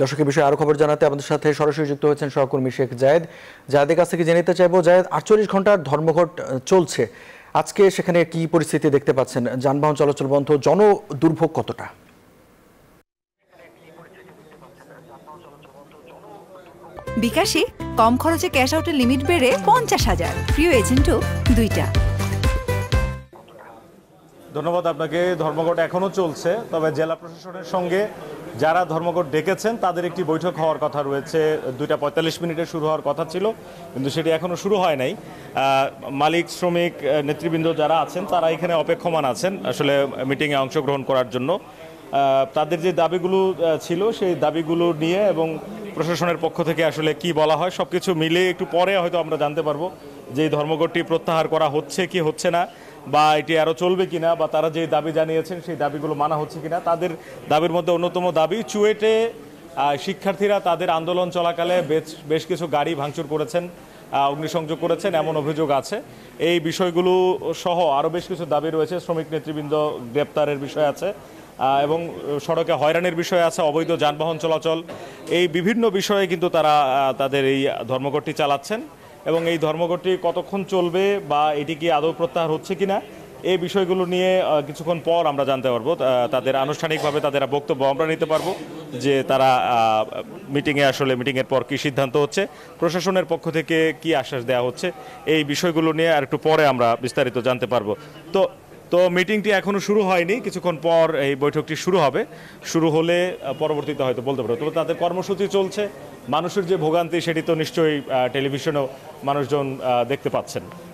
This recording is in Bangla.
দর্শকের বিষয়ে আরও খবর জানাতে আমাদের সাথে সরাসরি যুক্ত হয়েছেন সহকর্মী শেখ জায়দ জায়দের কাছ থেকে জেনে চাইবো জায়দ আটচল্লিশ ঘন্টার ধর্মঘট চলছে আজকে সেখানে কি পরিস্থিতি দেখতে পাচ্ছেন যানবাহন চলাচল বন্ধ জন দুর্ভোগ কতটা বিকাশে কম খরচে ক্যাশ আউটের লিমিট বেড়ে পঞ্চাশ হাজার প্রিয় এজেন্টও দুইটা ধন্যবাদ আপনাকে ধর্মঘট এখনও চলছে তবে জেলা প্রশাসনের সঙ্গে যারা ধর্মঘট ডেকেছেন তাদের একটি বৈঠক হওয়ার কথা রয়েছে দুইটা পঁয়তাল্লিশ মিনিটে শুরু হওয়ার কথা ছিল কিন্তু সেটি এখনও শুরু হয় নাই মালিক শ্রমিক নেতৃবৃন্দ যারা আছেন তারা এখানে অপেক্ষমান আছেন আসলে মিটিংয়ে অংশগ্রহণ করার জন্য তাদের যে দাবিগুলো ছিল সেই দাবিগুলো নিয়ে এবং প্রশাসনের পক্ষ থেকে আসলে কি বলা হয় সব কিছু মিলে একটু পরে হয়তো আমরা জানতে পারবো যে এই ধর্মঘটটি প্রত্যাহার করা হচ্ছে কি হচ্ছে না বা এটি আরও চলবে কিনা বা তারা যে দাবি জানিয়েছেন সেই দাবিগুলো মানা হচ্ছে কিনা তাদের দাবির মধ্যে অন্যতম দাবি চুয়েটে শিক্ষার্থীরা তাদের আন্দোলন চলাকালে বেশ বেশ কিছু গাড়ি ভাঙচুর করেছেন অগ্নিসংযোগ করেছেন এমন অভিযোগ আছে এই বিষয়গুলো সহ আরও বেশ কিছু দাবি রয়েছে শ্রমিক নেতৃবৃন্দ গ্রেপ্তারের বিষয় আছে এবং সড়কে হয়রানির বিষয় আছে অবৈধ যানবাহন চলাচল এই বিভিন্ন বিষয়ে কিন্তু তারা তাদের এই ধর্মঘটটি চালাচ্ছেন এবং এই ধর্মঘটটি কতক্ষণ চলবে বা এটি কি আদৌ প্রত্যাহার হচ্ছে কি না এই বিষয়গুলো নিয়ে কিছুক্ষণ পর আমরা জানতে পারবো তাদের আনুষ্ঠানিকভাবে তাদের বক্তব্য আমরা নিতে পারবো যে তারা মিটিংয়ে আসলে মিটিংয়ের পর কি সিদ্ধান্ত হচ্ছে প্রশাসনের পক্ষ থেকে কি আশ্বাস দেওয়া হচ্ছে এই বিষয়গুলো নিয়ে আর একটু পরে আমরা বিস্তারিত জানতে পারবো তো তো মিটিংটি এখনও শুরু হয়নি কিছুক্ষণ পর এই বৈঠকটি শুরু হবে শুরু হলে পরবর্তীতে হয়তো বলতে পারবো তবে তাদের কর্মসূচি চলছে মানুষের যে ভোগান্তি সেটি তো নিশ্চয়ই টেলিভিশনেও মানুষজন দেখতে পাচ্ছেন